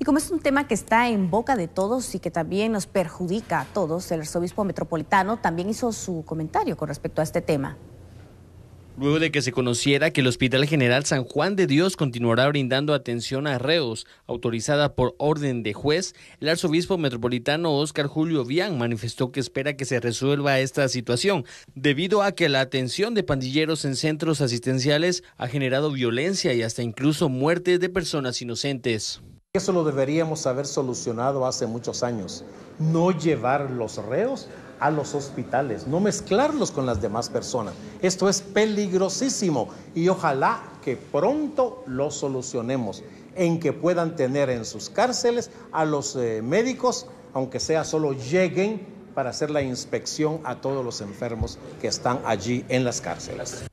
Y como es un tema que está en boca de todos y que también nos perjudica a todos, el arzobispo metropolitano también hizo su comentario con respecto a este tema. Luego de que se conociera que el Hospital General San Juan de Dios continuará brindando atención a reos, autorizada por orden de juez, el arzobispo metropolitano Óscar Julio Vian manifestó que espera que se resuelva esta situación, debido a que la atención de pandilleros en centros asistenciales ha generado violencia y hasta incluso muertes de personas inocentes. Eso lo deberíamos haber solucionado hace muchos años. No llevar los reos a los hospitales, no mezclarlos con las demás personas. Esto es peligrosísimo y ojalá que pronto lo solucionemos, en que puedan tener en sus cárceles a los eh, médicos, aunque sea solo lleguen para hacer la inspección a todos los enfermos que están allí en las cárceles.